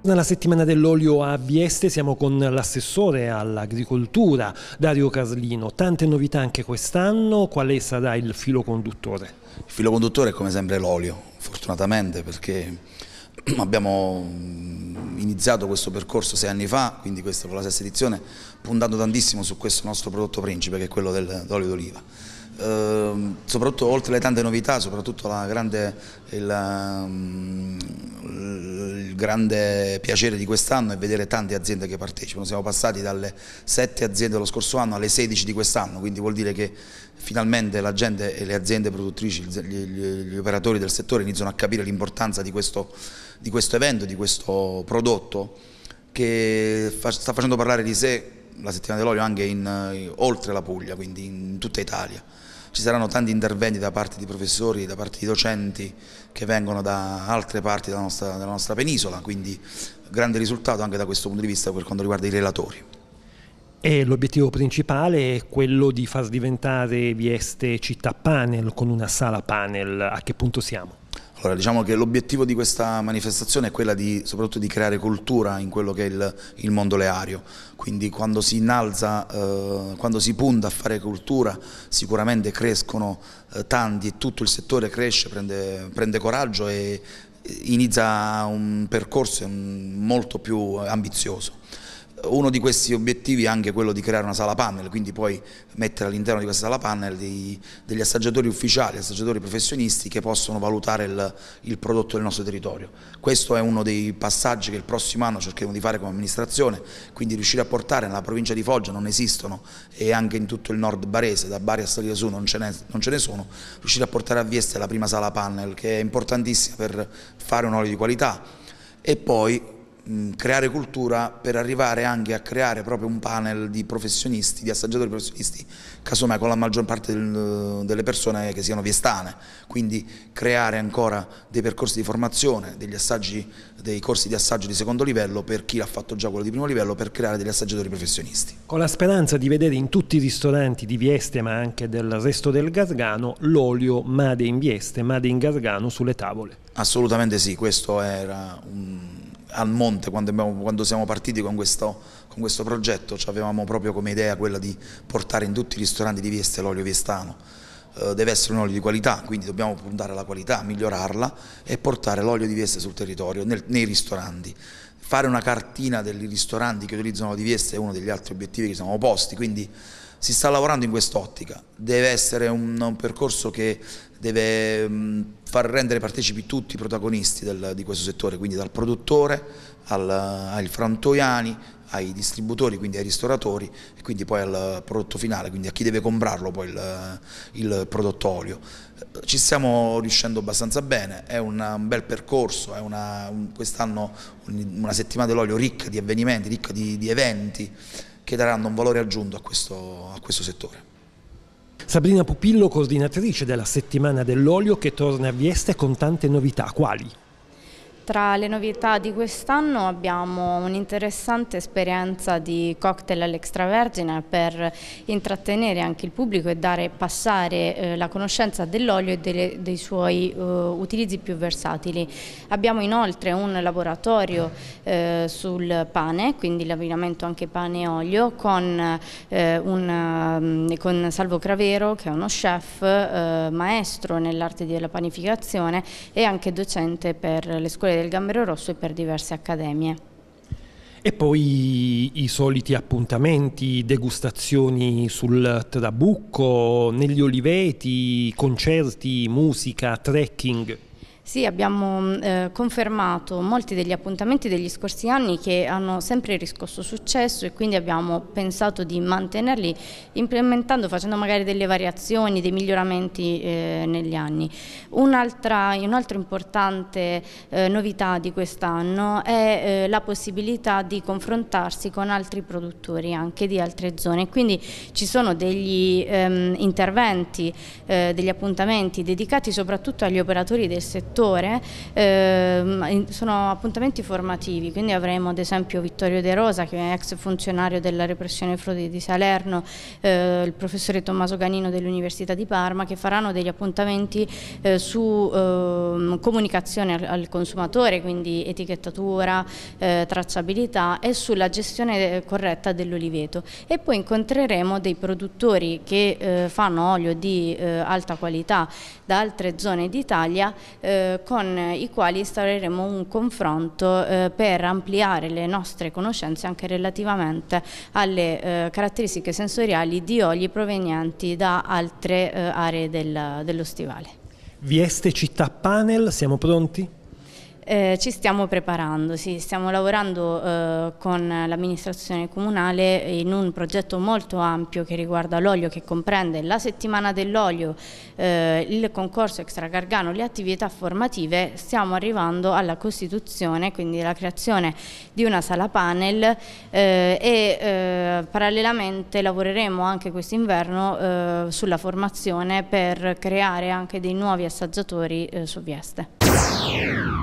Nella settimana dell'olio a Bieste siamo con l'assessore all'agricoltura Dario Caslino. Tante novità anche quest'anno, quale sarà il filo conduttore? Il filo conduttore è come sempre l'olio, fortunatamente perché abbiamo mm, iniziato questo percorso sei anni fa, quindi questa fu la sesta edizione, puntando tantissimo su questo nostro prodotto principe che è quello dell'olio d'oliva. Uh, soprattutto oltre alle tante novità, soprattutto la grande, il, um, grande piacere di quest'anno è vedere tante aziende che partecipano, siamo passati dalle 7 aziende dello scorso anno alle 16 di quest'anno, quindi vuol dire che finalmente la gente e le aziende produttrici, gli, gli, gli operatori del settore iniziano a capire l'importanza di, di questo evento, di questo prodotto che fa, sta facendo parlare di sé la settimana dell'olio anche in, oltre la Puglia, quindi in tutta Italia ci saranno tanti interventi da parte di professori, da parte di docenti che vengono da altre parti della nostra, della nostra penisola, quindi grande risultato anche da questo punto di vista per quanto riguarda i relatori. E l'obiettivo principale è quello di far diventare Vieste città panel con una sala panel, a che punto siamo? Allora, diciamo che l'obiettivo di questa manifestazione è quella di, soprattutto di creare cultura in quello che è il, il mondo leario, quindi quando si innalza, eh, quando si punta a fare cultura sicuramente crescono eh, tanti e tutto il settore cresce, prende, prende coraggio e inizia un percorso molto più ambizioso. Uno di questi obiettivi è anche quello di creare una sala panel, quindi poi mettere all'interno di questa sala panel dei, degli assaggiatori ufficiali, assaggiatori professionisti che possono valutare il, il, prodotto del nostro territorio. Questo è uno dei passaggi che il prossimo anno cercheremo di fare come amministrazione, quindi riuscire a portare nella provincia di Foggia, non esistono, e anche in tutto il nord barese, da Bari a Salire Su non ce, ne, non ce ne sono, riuscire a portare a Vieste la prima sala panel che è importantissima per fare un olio di qualità e poi Mm, creare cultura per arrivare anche a creare proprio un panel di professionisti, di assaggiatori professionisti, casomai con la maggior parte del, delle persone che siano viestane, quindi creare ancora dei percorsi di formazione, degli assaggi, dei corsi di assaggio di secondo livello per chi l'ha fatto già quello di primo livello, per creare degli assaggiatori professionisti. Con la speranza di vedere in tutti i ristoranti di Vieste ma anche del resto del Gargano l'olio Made in Vieste, Made in Gargano sulle tavole. Assolutamente sì, questo era un al monte quando, abbiamo, quando siamo partiti con questo, con questo progetto cioè avevamo proprio come idea quella di portare in tutti i ristoranti di Vieste l'olio viestano eh, deve essere un olio di qualità quindi dobbiamo puntare alla qualità, migliorarla e portare l'olio di Vieste sul territorio, nel, nei ristoranti fare una cartina dei ristoranti che utilizzano l'olio di Vieste è uno degli altri obiettivi che siamo posti quindi si sta lavorando in quest'ottica, deve essere un, un, percorso che deve mh, mm, far rendere partecipi tutti i protagonisti del, di questo settore, quindi dal produttore al, ai frantoiani, ai distributori, quindi ai ristoratori e quindi poi al prodotto finale, quindi a chi deve comprarlo poi il, il prodotto olio. Ci stiamo riuscendo abbastanza bene, è una, un bel percorso, è quest'anno una settimana dell'olio ricca di avvenimenti, ricca di, di eventi, che daranno un valore aggiunto a questo, a questo settore. Sabrina Pupillo, coordinatrice della settimana dell'olio che torna a Vieste con tante novità, quali? Tra le novità di quest'anno abbiamo un'interessante esperienza di cocktail all'extravergine per intrattenere anche il pubblico e dare, passare eh, la conoscenza dell'olio e delle, dei suoi eh, utilizzi più versatili. Abbiamo inoltre un laboratorio eh, sul pane, quindi l'abbinamento anche pane e olio, con, eh, un, mm, con Salvo Cravero che è uno chef eh, maestro nell'arte della panificazione e anche docente per le scuole del Gambero Rosso e per diverse accademie. E poi i soliti appuntamenti, degustazioni sul Trabucco, negli Oliveti, concerti, musica, trekking. Sì, abbiamo mm, eh, confermato molti degli appuntamenti degli scorsi anni che hanno sempre riscosso successo e quindi abbiamo pensato di mantenerli implementando, facendo magari delle variazioni, dei miglioramenti eh, negli anni. Un'altra un importante eh, novità di quest'anno è eh, la possibilità di confrontarsi con altri produttori anche di altre zone, quindi ci sono degli ehm, interventi, eh, degli appuntamenti dedicati soprattutto agli operatori del settore autore eh, sono appuntamenti formativi, quindi avremo ad esempio Vittorio De Rosa che è ex funzionario della repressione frodi di Salerno, eh, il professore Tommaso Ganino dell'Università di Parma che faranno degli appuntamenti eh, su ehm, comunicazione al, al, consumatore, quindi etichettatura, eh, tracciabilità e sulla gestione eh, corretta dell'oliveto e poi incontreremo dei produttori che eh, fanno olio di alta qualità da altre zone d'Italia eh, eh, con i quali instaureremo un confronto eh, per ampliare le nostre conoscenze anche relativamente alle eh, caratteristiche sensoriali di oli provenienti da altre eh, aree del, dello stivale. Vieste Città Panel, siamo pronti? Eh, ci stiamo preparando, sì, stiamo lavorando eh, con l'amministrazione comunale in un progetto molto ampio che riguarda l'olio, che comprende la settimana dell'olio, eh, il concorso extracargano, le attività formative. Stiamo arrivando alla costituzione, quindi alla creazione di una sala panel eh, e eh, parallelamente lavoreremo anche quest'inverno eh, sulla formazione per creare anche dei nuovi assaggiatori su Vieste.